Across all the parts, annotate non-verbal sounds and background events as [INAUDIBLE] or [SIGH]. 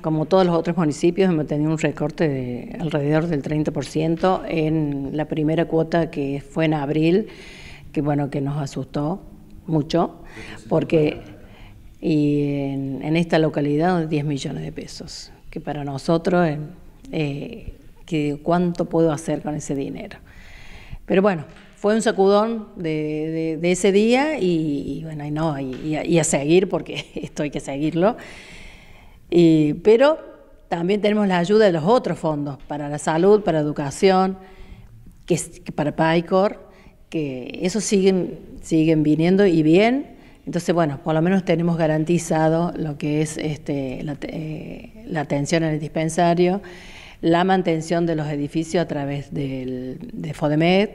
como todos los otros municipios, hemos tenido un recorte de alrededor del 30% en la primera cuota que fue en abril, que bueno, que nos asustó mucho, porque y en, esta localidad 10 millones de pesos, que para nosotros, eh, eh, que ¿cuánto puedo hacer con ese dinero? Pero bueno, fue un sacudón de, ese día y, bueno, y a seguir, porque [LAUGHS] esto hay que seguirlo pero también tenemos la ayuda de los otros fondos, para la salud, para educación, que, para PAICOR, que esos siguen, siguen viniendo y bien. Entonces, bueno, por lo menos tenemos garantizado lo que es este, eh, la, atención en el dispensario, la mantención de los edificios a través del, de FODEMED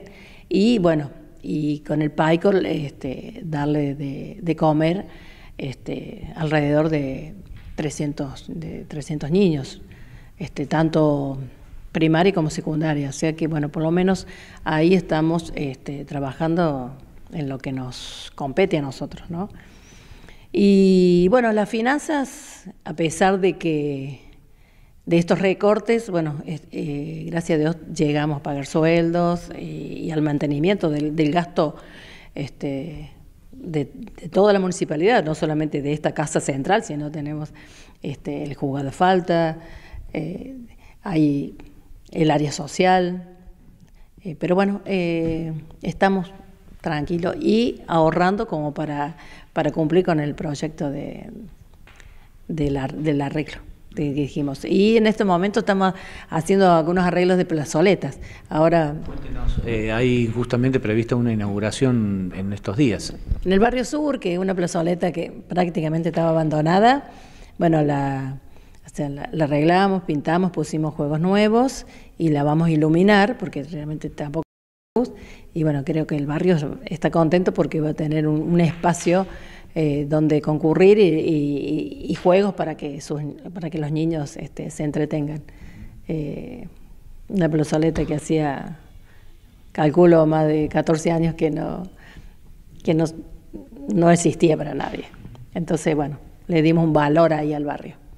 y, bueno, y con el PICOR este, darle de, comer este, alrededor de 300, de 300 niños, este, tanto primaria como secundaria. O sea que, bueno, por lo menos ahí estamos este, trabajando en lo que nos compete a nosotros, ¿no? Y bueno, las finanzas, a pesar de que de estos recortes, bueno, eh, gracias a Dios llegamos a pagar sueldos y, al mantenimiento del, gasto este, de, toda la municipalidad, no solamente de esta casa central, sino tenemos este, el juzgado falta, eh, hay el área social, eh, pero bueno, eh, estamos tranquilos y ahorrando como para, para cumplir con el proyecto de, de la, del arreglo dijimos. Y en este momento estamos haciendo algunos arreglos de plazoletas. Ahora. Eh, hay justamente prevista una inauguración en estos días. En el barrio sur, que es una plazoleta que prácticamente estaba abandonada, bueno, la, la, arreglamos, pintamos, pusimos juegos nuevos y la vamos a iluminar porque realmente tampoco y bueno, creo que el barrio está contento porque va a tener un espacio eh, donde concurrir y, juegos para que, para que los niños este, se entretengan. Eh, una plazoleta que hacía, calculo, más de 14 años que no, que no existía para nadie. Entonces, bueno, le dimos un valor ahí al barrio.